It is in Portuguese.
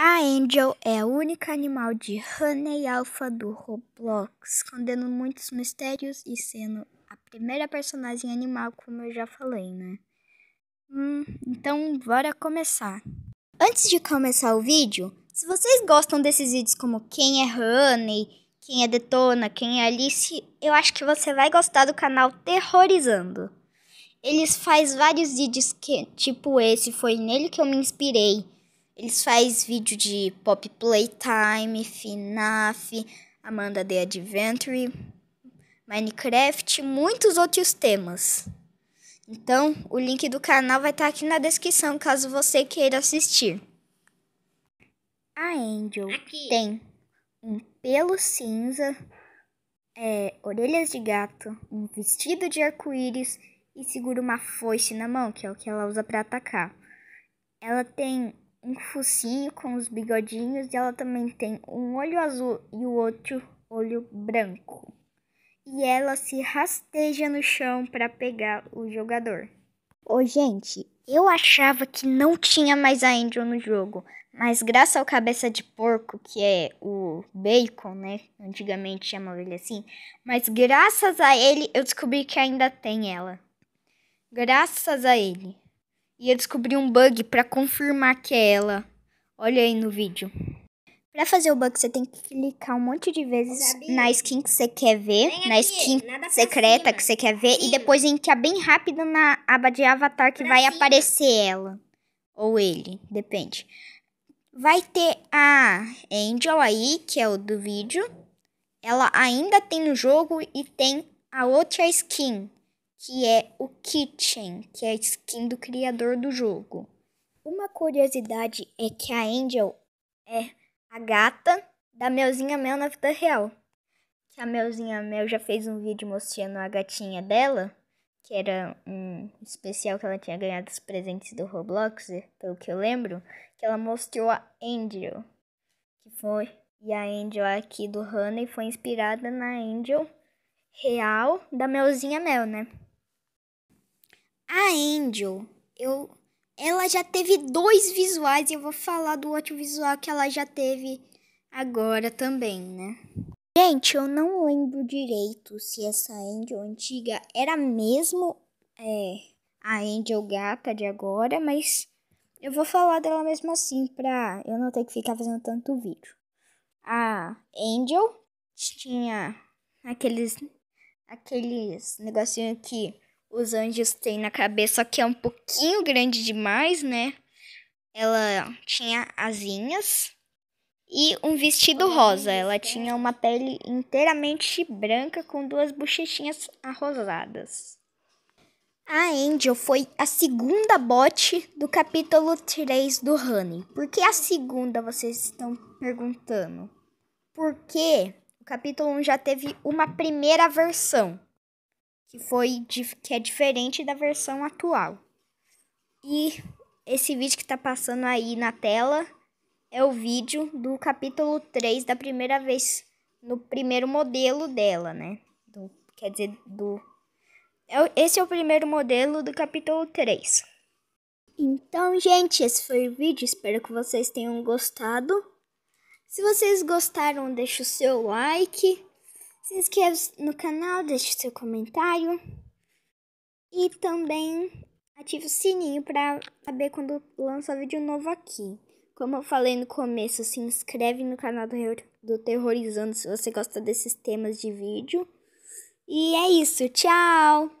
A Angel é a única animal de Honey Alpha do Roblox, escondendo muitos mistérios e sendo a primeira personagem animal, como eu já falei, né? Hum, então, bora começar. Antes de começar o vídeo, se vocês gostam desses vídeos como quem é Honey, quem é Detona, quem é Alice, eu acho que você vai gostar do canal Terrorizando. Eles faz vários vídeos que, tipo esse, foi nele que eu me inspirei eles fazem vídeo de Pop Playtime, FNAF, Amanda The Adventure, Minecraft e muitos outros temas. Então, o link do canal vai estar tá aqui na descrição, caso você queira assistir. A Angel aqui. tem um pelo cinza, é, orelhas de gato, um vestido de arco-íris e segura uma foice na mão, que é o que ela usa para atacar. Ela tem um focinho com os bigodinhos e ela também tem um olho azul e o outro olho branco. E ela se rasteja no chão para pegar o jogador. Ô, oh, gente, eu achava que não tinha mais a Angel no jogo, mas graças ao cabeça de porco, que é o Bacon, né? Antigamente chamava ele assim, mas graças a ele eu descobri que ainda tem ela. Graças a ele ia descobrir um bug para confirmar que é ela. Olha aí no vídeo. Para fazer o bug, você tem que clicar um monte de vezes na skin que você quer ver, na skin secreta que você quer ver, Sim. e depois entra bem rápido na aba de avatar que pra vai cima. aparecer ela. Ou ele, depende. Vai ter a Angel aí, que é o do vídeo. Ela ainda tem no jogo e tem a outra skin, que é o Kitchen, que é a skin do criador do jogo. Uma curiosidade é que a Angel é a gata da Melzinha Mel na vida real. Que a Melzinha Mel já fez um vídeo mostrando a gatinha dela, que era um especial que ela tinha ganhado os presentes do Roblox, pelo que eu lembro, que ela mostrou a Angel, que foi e a Angel aqui do Honey foi inspirada na Angel real da Melzinha Mel, né? A Angel, eu, ela já teve dois visuais e eu vou falar do outro visual que ela já teve agora também, né? Gente, eu não lembro direito se essa Angel antiga era mesmo é, a Angel gata de agora, mas eu vou falar dela mesmo assim pra eu não ter que ficar fazendo tanto vídeo. A Angel tinha aqueles aqueles negocinho que os anjos têm na cabeça, só que é um pouquinho grande demais, né? Ela tinha asinhas e um vestido rosa. Ela tinha uma pele inteiramente branca com duas bochechinhas arrosadas. A Angel foi a segunda bote do capítulo 3 do Honey. Por que a segunda, vocês estão perguntando? Porque o capítulo 1 já teve uma primeira versão que foi que é diferente da versão atual. E esse vídeo que está passando aí na tela é o vídeo do capítulo 3 da primeira vez no primeiro modelo dela, né? Do, quer dizer, do é esse é o primeiro modelo do capítulo 3. Então, gente, esse foi o vídeo. Espero que vocês tenham gostado. Se vocês gostaram, deixe o seu like se inscreva no canal, deixe seu comentário e também ative o sininho para saber quando lançar vídeo novo aqui. Como eu falei no começo, se inscreve no canal do Terrorizando se você gosta desses temas de vídeo. E é isso, tchau!